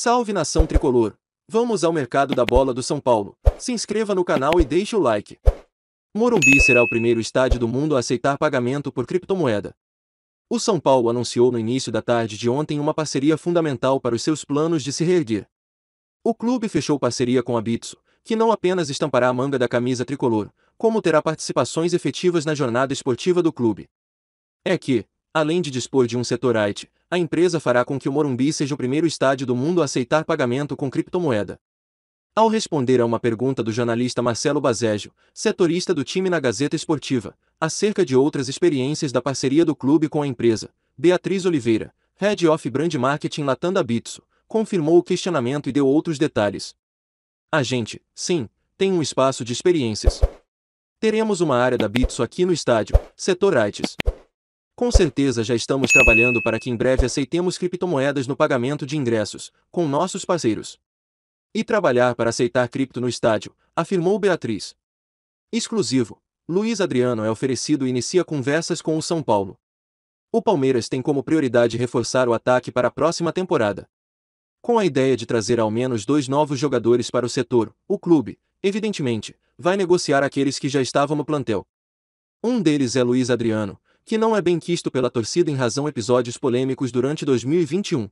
Salve nação tricolor! Vamos ao mercado da bola do São Paulo. Se inscreva no canal e deixe o like. Morumbi será o primeiro estádio do mundo a aceitar pagamento por criptomoeda. O São Paulo anunciou no início da tarde de ontem uma parceria fundamental para os seus planos de se reerguer. O clube fechou parceria com a Bitso, que não apenas estampará a manga da camisa tricolor, como terá participações efetivas na jornada esportiva do clube. É que, além de dispor de um setor IT, a empresa fará com que o Morumbi seja o primeiro estádio do mundo a aceitar pagamento com criptomoeda. Ao responder a uma pergunta do jornalista Marcelo Bazejo, setorista do time na Gazeta Esportiva, acerca de outras experiências da parceria do clube com a empresa, Beatriz Oliveira, Head of Brand Marketing Latanda da Bitso, confirmou o questionamento e deu outros detalhes. A gente, sim, tem um espaço de experiências. Teremos uma área da Bitso aqui no estádio, setor Aites, com certeza já estamos trabalhando para que em breve aceitemos criptomoedas no pagamento de ingressos, com nossos parceiros. E trabalhar para aceitar cripto no estádio, afirmou Beatriz. Exclusivo, Luiz Adriano é oferecido e inicia conversas com o São Paulo. O Palmeiras tem como prioridade reforçar o ataque para a próxima temporada. Com a ideia de trazer ao menos dois novos jogadores para o setor, o clube, evidentemente, vai negociar aqueles que já estavam no plantel. Um deles é Luiz Adriano, que não é bem quisto pela torcida em razão episódios polêmicos durante 2021.